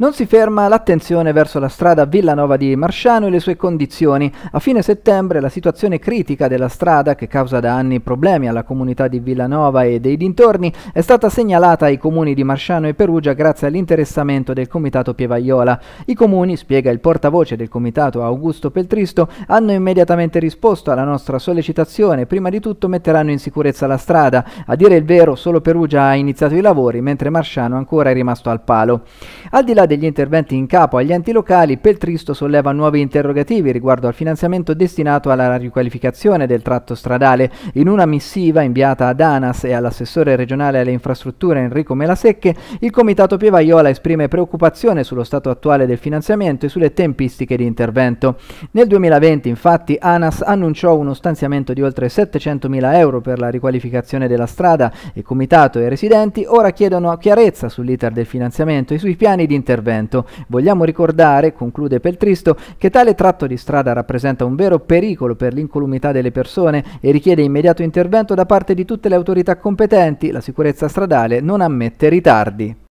Non si ferma l'attenzione verso la strada Villanova di Marciano e le sue condizioni. A fine settembre la situazione critica della strada, che causa da anni problemi alla comunità di Villanova e dei dintorni, è stata segnalata ai comuni di Marciano e Perugia grazie all'interessamento del comitato Pievaiola. I comuni, spiega il portavoce del comitato Augusto Peltristo, hanno immediatamente risposto alla nostra sollecitazione. Prima di tutto metteranno in sicurezza la strada. A dire il vero, solo Perugia ha iniziato i lavori, mentre Marciano ancora è rimasto al palo. Al di là degli interventi in capo agli enti locali, Peltristo solleva nuovi interrogativi riguardo al finanziamento destinato alla riqualificazione del tratto stradale. In una missiva inviata ad ANAS e all'assessore regionale alle infrastrutture Enrico Melasecche, il Comitato Pievaiola esprime preoccupazione sullo stato attuale del finanziamento e sulle tempistiche di intervento. Nel 2020, infatti, ANAS annunciò uno stanziamento di oltre 700 mila euro per la riqualificazione della strada e Comitato e i residenti ora chiedono chiarezza sull'iter del finanziamento e sui piani di intervento intervento. Vogliamo ricordare, conclude Peltristo, che tale tratto di strada rappresenta un vero pericolo per l'incolumità delle persone e richiede immediato intervento da parte di tutte le autorità competenti. La sicurezza stradale non ammette ritardi.